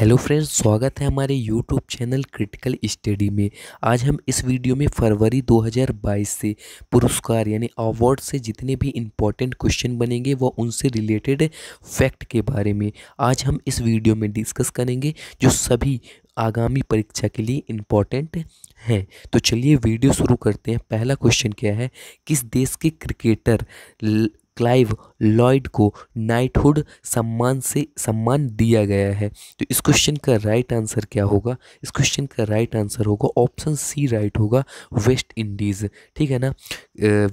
hello friends स्वागत है हमारे यूट्यूब चैनल क्रिटिकल स्टडी में आज हम इस वीडियो में फरवरी 2022 से पुरस्कार यानी अवार्ड से जितने भी इम्पॉर्टेंट क्वेश्चन बनेंगे वह उनसे रिलेटेड फैक्ट के बारे में आज हम इस वीडियो में डिस्कस करेंगे जो सभी आगामी परीक्षा के लिए इम्पॉर्टेंट हैं तो चलिए वीडियो शुरू करते हैं पहला क्वेश्चन क्या है किस देश के क्रिकेटर क्लाइव लॉयड को नाइटहुड सम्मान से सम्मान दिया गया है तो इस क्वेश्चन का राइट आंसर क्या होगा इस क्वेश्चन का राइट आंसर होगा ऑप्शन सी राइट होगा वेस्ट इंडीज़ ठीक है ना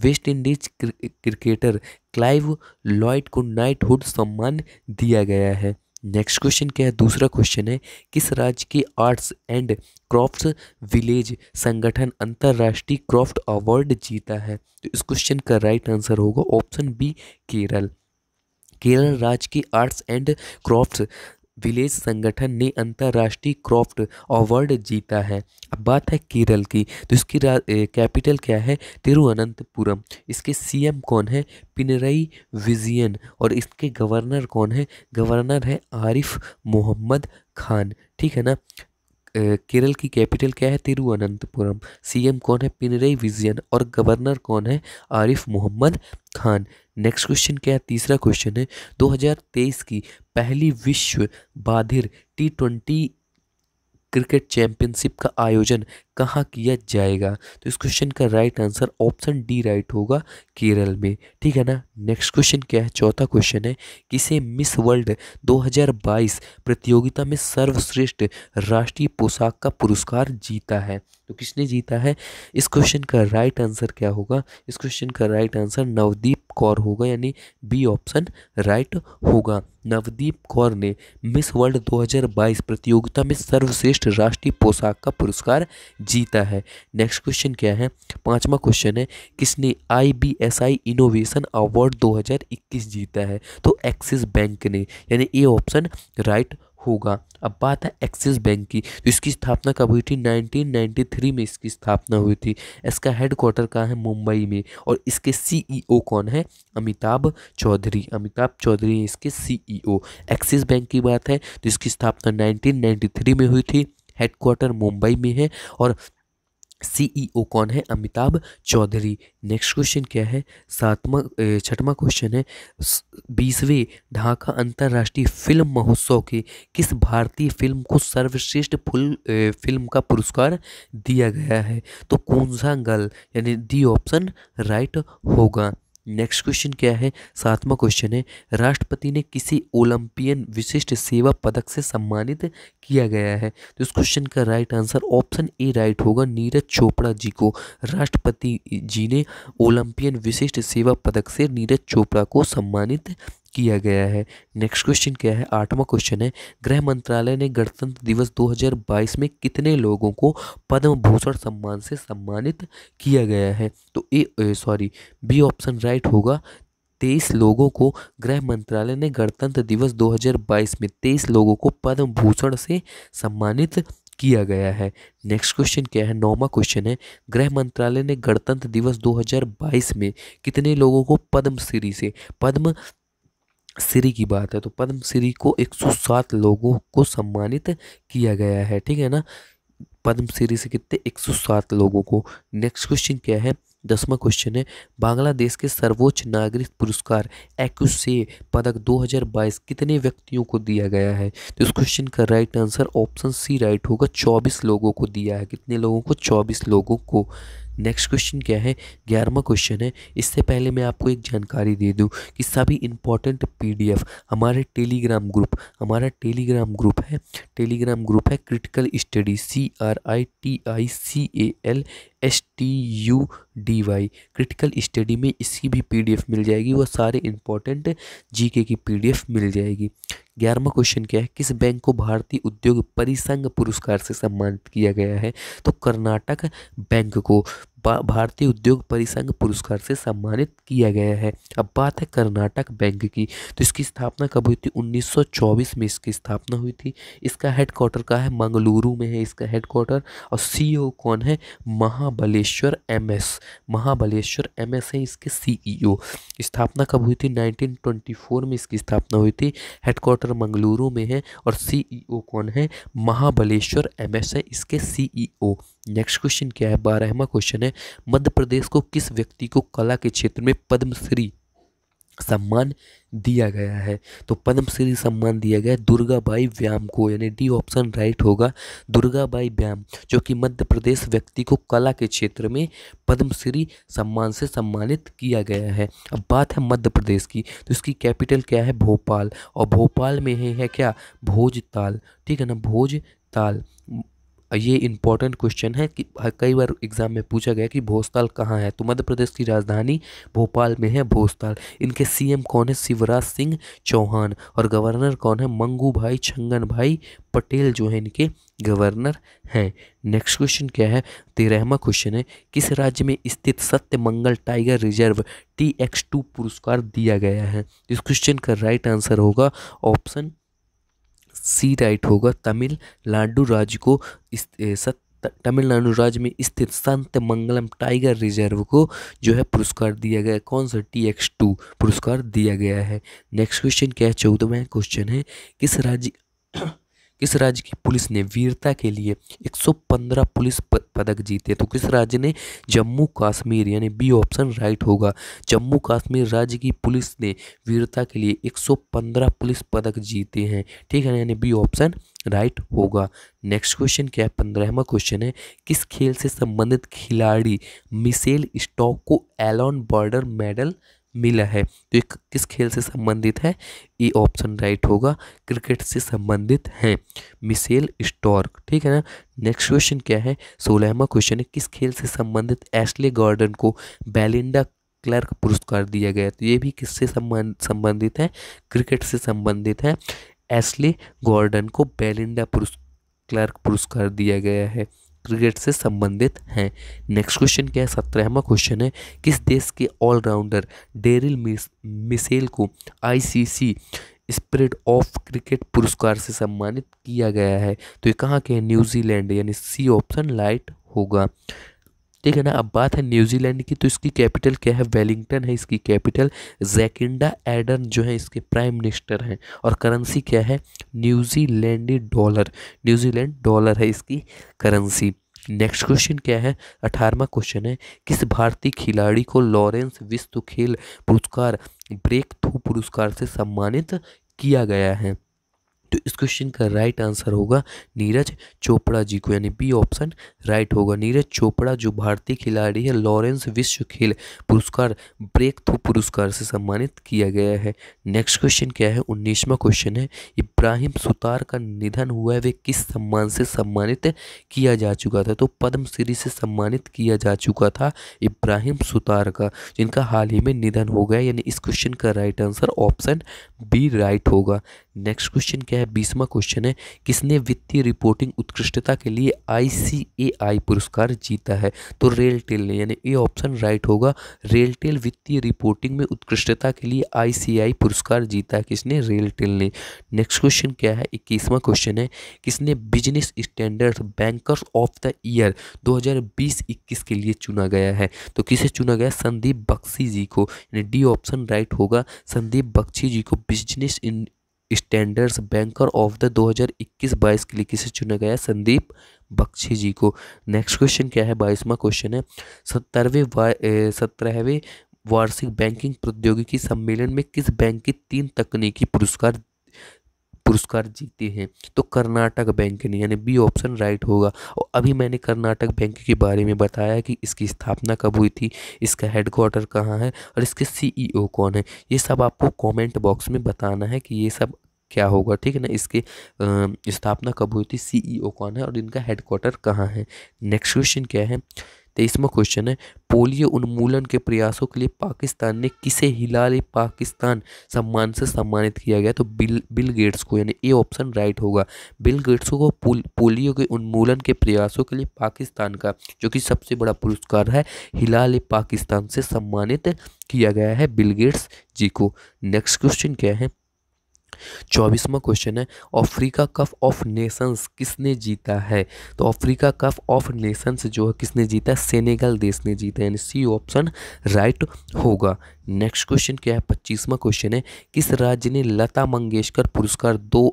West Indies cricketer Clive Lloyd को नाइटहुड सम्मान दिया गया है नेक्स्ट क्वेश्चन क्या है दूसरा क्वेश्चन है किस राज्य के आर्ट्स एंड क्रॉफ्ट विलेज संगठन अंतर्राष्ट्रीय क्रॉफ्ट अवार्ड जीता है तो इस क्वेश्चन का राइट आंसर होगा ऑप्शन बी केरल केरल राज्य की आर्ट्स एंड क्राफ्ट्स विलेज संगठन ने अंतर्राष्ट्रीय क्रॉफ्ट अवार्ड जीता है अब बात है केरल की तो इसकी कैपिटल क्या है तिरुअनंतपुरम इसके सीएम कौन है पिनरई विजियन और इसके गवर्नर कौन है गवर्नर है आरिफ मोहम्मद खान ठीक है ना केरल की कैपिटल क्या है तिरुवनंतपुरम सीएम कौन है पिनरई विजयन और गवर्नर कौन है आरिफ मोहम्मद खान नेक्स्ट क्वेश्चन क्या है तीसरा क्वेश्चन है 2023 की पहली विश्व बाधिर टी ट्वेंटी क्रिकेट चैंपियनशिप का आयोजन कहाँ किया जाएगा तो इस क्वेश्चन का right answer option D right होगा केरल में ठीक है ना नेक्स्ट क्वेश्चन क्या है चौथा क्वेश्चन है किसे मिस वर्ल्ड 2022 प्रतियोगिता में सर्वश्रेष्ठ राष्ट्रीय पोशाक का पुरस्कार जीता है तो किसने जीता है इस क्वेश्चन का राइट आंसर क्या होगा इस क्वेश्चन का राइट आंसर नवदीप कौर होगा यानी बी ऑप्शन राइट होगा नवदीप कौर ने मिस वर्ल्ड 2022 प्रतियोगिता में सर्वश्रेष्ठ राष्ट्रीय पोशाक का पुरस्कार जीता है नेक्स्ट क्वेश्चन क्या है पांचवा क्वेश्चन है किसने आईबीएसआई इनोवेशन अवार्ड 2021 जीता है तो एक्सिस बैंक ने यानी ए ऑप्शन राइट होगा अब बात है एक्सिस बैंक की तो इसकी स्थापना कब हुई थी 1993 में इसकी स्थापना हुई थी इसका हेडक्वार्टर कहाँ है मुंबई में और इसके सीईओ e कौन है अमिताभ चौधरी अमिताभ चौधरी इसके सीईओ एक्सिस बैंक की बात है तो इसकी स्थापना 1993 में हुई थी हेडक्वार्टर मुंबई में है और सीईओ e कौन है अमिताभ चौधरी नेक्स्ट क्वेश्चन क्या है सातवा छठवा क्वेश्चन है बीसवें ढाका अंतर्राष्ट्रीय फिल्म महोत्सव के किस भारतीय फिल्म को सर्वश्रेष्ठ फुल फिल्म का पुरस्कार दिया गया है तो कौन सा गल यानी दी ऑप्शन राइट होगा नेक्स्ट क्वेश्चन क्या है सातवां क्वेश्चन है राष्ट्रपति ने किसी ओलंपियन विशिष्ट सेवा पदक से सम्मानित किया गया है तो इस क्वेश्चन का right answer option A right होगा नीरज चोपड़ा जी को राष्ट्रपति जी ने ओलंपियन विशिष्ट सेवा पदक से नीरज चोपड़ा को सम्मानित किया गया है नेक्स्ट क्वेश्चन क्या है आठवां क्वेश्चन है गृह मंत्रालय ने गणतंत्र दिवस 2022 में कितने लोगों को पद्म भूषण सम्मान से सम्मानित किया गया है तो A sorry B option right होगा तेईस लोगों को गृह मंत्रालय ने गणतंत्र दिवस 2022 में तेईस लोगों को पद्म भूषण से सम्मानित किया गया है नेक्स्ट क्वेश्चन क्या है नौवा क्वेश्चन है गृह मंत्रालय ने गणतंत्र दिवस 2022 में कितने लोगों को पद्मश्री से पद्म श्री की बात है तो पद्म श्री को 107 लोगों को सम्मानित किया गया है ठीक है ना पद्म श्री से कितने 107 लोगों को नेक्स्ट क्वेश्चन क्या है दसवा क्वेश्चन है बांग्लादेश के सर्वोच्च नागरिक पुरस्कार एक्यूसे पदक 2022 कितने व्यक्तियों को दिया गया है तो इस क्वेश्चन का right answer option C right होगा 24 लोगों को दिया है कितने लोगों को 24 लोगों को नेक्स्ट क्वेश्चन क्या है ग्यारहवा क्वेश्चन है इससे पहले मैं आपको एक जानकारी दे दूं कि सभी इंपॉर्टेंट पीडीएफ हमारे टेलीग्राम ग्रुप हमारा टेलीग्राम ग्रुप है टेलीग्राम ग्रुप है critical study C R I T I C A L S T U D Y critical study में इसकी भी पी मिल जाएगी वह सारे इंपॉर्टेंट के की पी मिल जाएगी ग्यारहवा क्वेश्चन क्या है किस बैंक को भारतीय उद्योग परिसंघ पुरस्कार से सम्मानित किया गया है तो कर्नाटक बैंक को भारतीय उद्योग परिसंघ पुरस्कार से सम्मानित किया गया है अब बात है कर्नाटक बैंक की तो इसकी स्थापना कब हुई थी 1924 में इसकी स्थापना हुई थी इसका हेडक्वार्टर का है मंगलुरु में है इसका हेडक्वार्टर और सीईओ e कौन है महाबलेश्वर एमएस महाबलेश्वर एमएस है इसके सीईओ e स्थापना कब हुई थी 1924 में इसकी स्थापना हुई थी हेडक्वार्टर मंगलुरु में है और सी e कौन है महाबलेश्वर एम है इसके सी नेक्स्ट क्वेश्चन क्या है बारहवा क्वेश्चन है मध्य प्रदेश को किस व्यक्ति को कला के क्षेत्र में पद्मश्री सम्मान दिया गया है तो पद्मश्री सम्मान दिया गया है दुर्गाबाई व्याम को यानी डी ऑप्शन राइट होगा दुर्गाबाई व्याम जो कि मध्य प्रदेश व्यक्ति को कला के क्षेत्र में पद्मश्री सम्मान से सम्मानित किया गया है अब बात है मध्य प्रदेश की तो इसकी कैपिटल क्या है भोपाल और भोपाल में है, है क्या भोजताल ठीक है ना भोजताल ये इंपॉर्टेंट क्वेश्चन है कि कई बार एग्जाम में पूछा गया कि भोस्ताल कहाँ है तो मध्य प्रदेश की राजधानी भोपाल में है भोस्ताल इनके सीएम कौन है शिवराज सिंह चौहान और गवर्नर कौन है मंगू भाई छंगन भाई पटेल जो है इनके गवर्नर हैं नेक्स्ट क्वेश्चन क्या है तेरहवा क्वेश्चन है किस राज्य में स्थित Sathyamangalam tiger reserve T X two पुरस्कार दिया गया है इस क्वेश्चन का राइट आंसर होगा ऑप्शन सी राइट होगा तमिलनाडु राज्य को सत तमिलनाडु राज्य में स्थित संत मंगलम टाइगर रिजर्व को जो है पुरस्कार दिया गया कौन सा टी एक्स टू पुरस्कार दिया गया है नेक्स्ट क्वेश्चन क्या है चौदहवा क्वेश्चन है किस राज्य किस राज्य की पुलिस ने वीरता के लिए 115 पुलिस पदक जीते तो किस राज्य ने जम्मू कश्मीर यानी बी ऑप्शन राइट होगा जम्मू कश्मीर राज्य की पुलिस ने वीरता के लिए 115 पुलिस पदक जीते हैं ठीक है यानी बी ऑप्शन राइट होगा नेक्स्ट क्वेश्चन क्या है पंद्रहवा क्वेश्चन है किस खेल से संबंधित खिलाड़ी मिसेल स्टॉक को एलॉन बॉर्डर मेडल मिला है तो ये किस खेल से संबंधित है ये ऑप्शन राइट होगा क्रिकेट से संबंधित हैं मिसेल स्टॉर्क ठीक है ना नेक्स्ट क्वेश्चन क्या है सोलहवा क्वेश्चन है किस खेल से संबंधित एशले गार्डन को बेलिंडा क्लर्क पुरस्कार दिया गया तो ये भी किससे संबंधित है क्रिकेट से संबंधित है एसले गॉर्डन को बेलिंडा पुरस्कार क्लर्क पुरस्कार दिया गया है क्रिकेट से संबंधित हैं नेक्स्ट क्वेश्चन क्या है सत्रहवा क्वेश्चन है किस देश के ऑलराउंडर डेरिल मिस, मिसेल को आईसीसी स्प्रिट ऑफ क्रिकेट पुरस्कार से सम्मानित किया गया है तो ये कहाँ के न्यूजीलैंड यानी सी ऑप्शन लाइट होगा ठीक है ना अब बात है न्यूजीलैंड की तो इसकी कैपिटल क्या है वेलिंगटन है इसकी कैपिटल जैकिंडा एडन जो है इसके प्राइम मिनिस्टर हैं और करेंसी क्या है न्यूजीलैंडी डॉलर न्यूजीलैंड डॉलर है इसकी करेंसी नेक्स्ट क्वेश्चन क्या है अठारहवा क्वेश्चन है किस भारतीय खिलाड़ी को लॉरेंस विश्व खेल पुरस्कार ब्रेक थ्रू पुरस्कार से सम्मानित किया गया है तो इस क्वेश्चन का राइट आंसर होगा नीरज चोपड़ा जी को यानी बी ऑप्शन राइट होगा नीरज चोपड़ा जो भारतीय खिलाड़ी है लॉरेंस विश्व खेल पुरस्कार ब्रेक थ्रू पुरस्कार से सम्मानित किया गया है नेक्स्ट क्वेश्चन क्या है उन्नीसवा क्वेश्चन है इब्राहिम सुतार का निधन हुआ है वे किस सम्मान से सम्मानित किया जा चुका था तो पद्मश्री से सम्मानित किया जा चुका था इब्राहिम सुतार का जिनका हाल ही में निधन हो गया यानी इस क्वेश्चन का right answer option B right होगा नेक्स्ट क्वेश्चन क्या है बीसवा क्वेश्चन है किसने वित्तीय रिपोर्टिंग उत्कृष्टता के लिए आई पुरस्कार जीता है तो रेलटेल ने यानी ए ऑप्शन राइट होगा रेलटेल वित्तीय रिपोर्टिंग में उत्कृष्टता के लिए आई पुरस्कार जीता है किसने रेलटेल ने नेक्स्ट क्वेश्चन क्या है इक्कीसवां क्वेश्चन है किसने business standard bankers of the year दो हज़ार के लिए चुना गया है तो किसे चुना गया संदीप बख्शी जी को यानी डी ऑप्शन राइट होगा संदीप बख्शी जी को business standard's banker of the 2021 हज़ार के लिए किसे चुना गया संदीप बख्शी जी को नेक्स्ट क्वेश्चन क्या है बाईसवा क्वेश्चन है सत्तरवें सत्रहवें वार्षिक बैंकिंग प्रौद्योगिकी सम्मेलन में किस बैंक की तीन तकनीकी पुरस्कार पुरस्कार जीते हैं तो कर्नाटक बैंक ने यानी बी ऑप्शन राइट होगा और अभी मैंने कर्नाटक बैंक के बारे में बताया कि इसकी स्थापना कब हुई थी इसका हेडक्वार्टर कहाँ है और इसके सीईओ e कौन है ये सब आपको कमेंट बॉक्स में बताना है कि ये सब क्या होगा ठीक है ना इसके स्थापना कब हुई थी सीईओ e कौन है और इनका हेडक्वार्टर कहाँ है नेक्स्ट क्वेश्चन क्या है तेईसवा क्वेश्चन है पोलियो उन्मूलन के प्रयासों के लिए पाकिस्तान ने किसे हिलाल पाकिस्तान सम्मान से सम्मानित किया गया तो बिल बिल गेट्स को यानी ए ऑप्शन राइट होगा बिल गेट्स को पोल, पोलियो के उन्मूलन के प्रयासों के लिए पाकिस्तान का जो कि सबसे बड़ा पुरस्कार है हिलाल पाकिस्तान से सम्मानित किया गया है बिल गेट्स जी को नेक्स्ट क्वेश्चन क्या है चौबीसवा क्वेश्चन है अफ्रीका कप ऑफ नेशंस किसने जीता है तो अफ्रीका कप ऑफ नेशंस जो है किसने जीता है सेनेगल देश ने जीता है यानी सी ऑप्शन राइट होगा नेक्स्ट क्वेश्चन क्या है पच्चीसवा क्वेश्चन है किस राज्य ने लता मंगेशकर पुरस्कार दो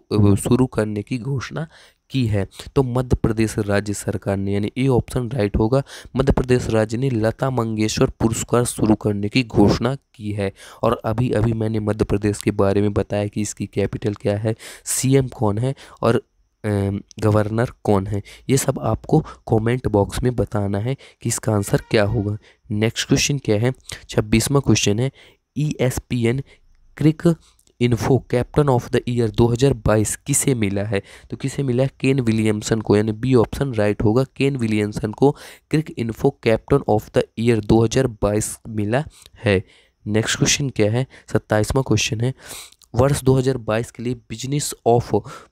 शुरू करने की घोषणा की है तो मध्य प्रदेश राज्य सरकार ने यानी ए ऑप्शन राइट होगा मध्य प्रदेश राज्य ने लता मंगेशकर पुरस्कार शुरू करने की घोषणा की है और अभी अभी मैंने मध्य प्रदेश के बारे में बताया कि इसकी कैपिटल क्या है सीएम कौन है और गवर्नर कौन है ये सब आपको कमेंट बॉक्स में बताना है कि इसका आंसर क्या होगा नेक्स्ट क्वेश्चन क्या है छब्बीसवा क्वेश्चन है E S P N Cricinfo captain of the year 2022 किसे मिला है तो किसे मिला है केन विलियमसन को यानी बी ऑप्शन राइट होगा केन विलियमसन को Cricinfo captain of the year 2022 मिला है नेक्स्ट क्वेश्चन क्या है सत्ताईसवां क्वेश्चन है वर्ष 2022 के लिए business of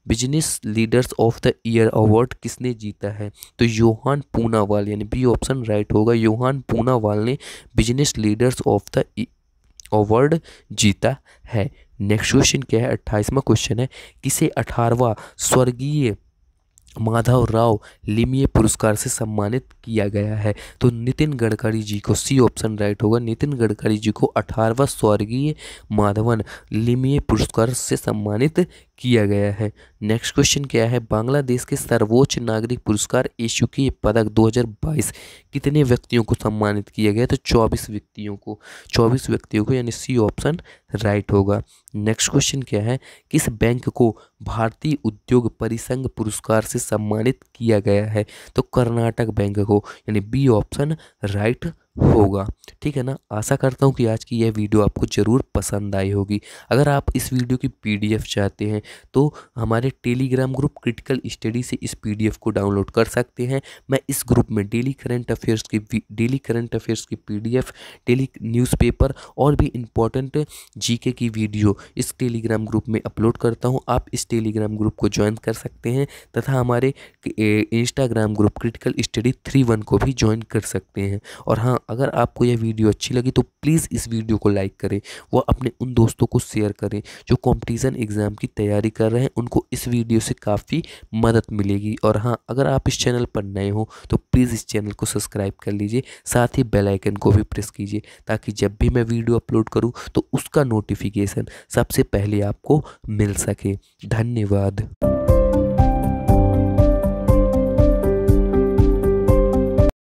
business leaders of the year award किसने जीता है तो योहान पूनावाल यानी बी ऑप्शन राइट होगा योहान पूनावाल ने business leaders of the award जीता है नेक्स्ट क्वेश्चन क्या है अट्ठाईसवा क्वेश्चन है किसे अठारवा स्वर्गीय माधव राव लिमिये पुरस्कार से सम्मानित किया गया है तो नितिन गडकरी जी को सी ऑप्शन राइट होगा नितिन गडकरी जी को अठारहवा स्वर्गीय माधवन लिमिये पुरस्कार से सम्मानित किया गया है नेक्स्ट क्वेश्चन क्या है बांग्लादेश के सर्वोच्च नागरिक पुरस्कार एशु के पदक 2022 कितने व्यक्तियों को सम्मानित किया गया तो 24 व्यक्तियों को 24 व्यक्तियों को यानी सी ऑप्शन राइट होगा नेक्स्ट क्वेश्चन क्या है किस बैंक को भारतीय उद्योग परिसंघ पुरस्कार से सम्मानित किया गया है तो कर्नाटक बैंक को यानी बी ऑप्शन राइट होगा ठीक है ना आशा करता हूँ कि आज की यह वीडियो आपको ज़रूर पसंद आई होगी अगर आप इस वीडियो की पीडीएफ चाहते हैं तो हमारे टेलीग्राम ग्रुप क्रिटिकल स्टडी से इस पीडीएफ को डाउनलोड कर सकते हैं मैं इस ग्रुप में डेली करंट अफेयर्स की डेली करंट अफेयर्स की पीडीएफ डेली न्यूज़पेपर और भी इम्पोर्टेंट जी की वीडियो इस टेलीग्राम ग्रुप में अपलोड करता हूँ आप इस टेलीग्राम ग्रुप को ज्वाइन कर सकते हैं तथा हमारे Instagram group critical study three one को भी ज्वाइन कर सकते हैं और हाँ अगर आपको यह वीडियो अच्छी लगी तो प्लीज़ इस वीडियो को लाइक करें व अपने उन दोस्तों को शेयर करें जो कॉम्पिटिशन एग्ज़ाम की तैयारी कर रहे हैं उनको इस वीडियो से काफ़ी मदद मिलेगी और हाँ अगर आप इस चैनल पर नए हो तो प्लीज़ इस चैनल को सब्सक्राइब कर लीजिए साथ ही बेल आइकन को भी प्रेस कीजिए ताकि जब भी मैं वीडियो अपलोड करूँ तो उसका नोटिफिकेशन सबसे पहले आपको मिल सके धन्यवाद